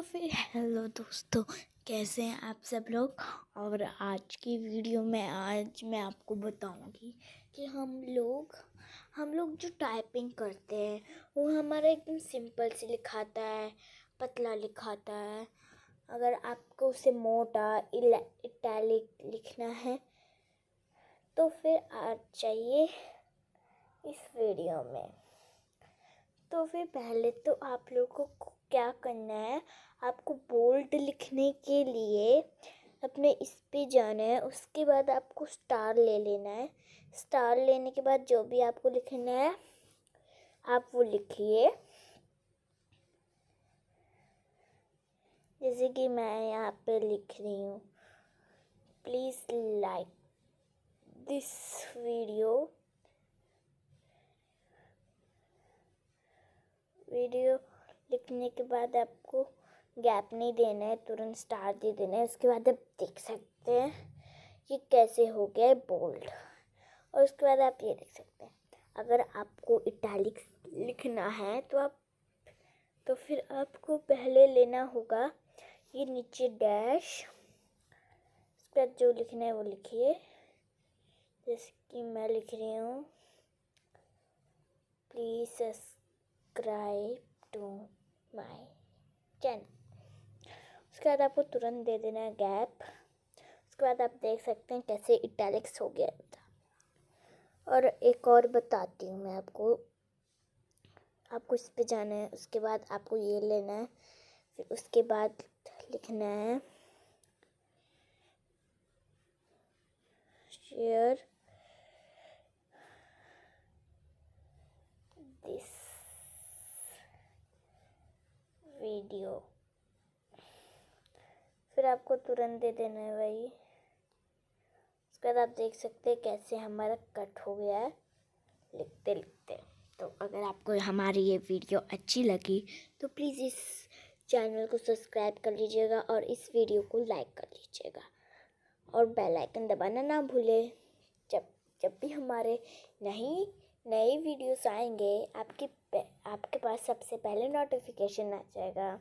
तो फिर हेलो दोस्तों कैसे हैं आप सब लोग और आज की वीडियो में आज मैं आपको बताऊंगी कि हम लोग हम लोग जो टाइपिंग करते हैं वो हमारा एकदम सिंपल से लिखाता है पतला लिखाता है अगर आपको उसे मोटा इटैलिक लिखना है तो फिर आज चाहिए इस वीडियो में तो फिर पहले तो आप लोगों को क्या करना है आपको बोल्ड लिखने के लिए अपने इस पे जाना है उसके बाद आपको स्टार ले लेना है स्टार लेने के बाद जो भी आपको लिखना है आप वो लिखिए जैसे कि मैं यहाँ पे लिख रही हूँ please like this video video लिखने के बाद आपको गैप नहीं देना है तुरंत स्टार दे देना है उसके बाद आप देख सकते हैं कि कैसे हो गया है बोल्ड और उसके बाद आप ये देख सकते हैं अगर आपको इटैलिक्स लिखना है तो आप तो फिर आपको पहले लेना होगा ये नीचे डैश उसके बाद जो लिखना है वो लिखिए जैसे कि मैं लिख रही हूँ please subscribe to my channel उसके बाद आपको तुरंत दे देना है गैप उसके बाद आप देख सकते हैं कैसे इटैलिक्स हो गया था और एक और बताती हूँ मैं आपको आपको इस पे जाना है उसके बाद आपको ये लेना है फिर उसके बाद लिखना है शेयर दिस वीडियो फिर आपको तुरंत दे देना है भाई उसके बाद आप देख सकते हैं कैसे हमारा कट हो गया है लिखते लिखते तो अगर आपको हमारी ये वीडियो अच्छी लगी तो प्लीज़ इस चैनल को सब्सक्राइब कर लीजिएगा और इस वीडियो को लाइक कर लीजिएगा और बेल आइकन दबाना ना भूलें जब जब भी हमारे नई नए वीडियोस आएंगे आपके आपके पास सबसे पहले नोटिफिकेशन आ जाएगा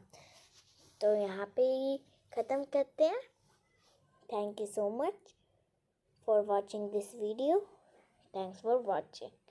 तो यहाँ पे ही ख़त्म करते हैं thank you so much for watching this video thanks for watching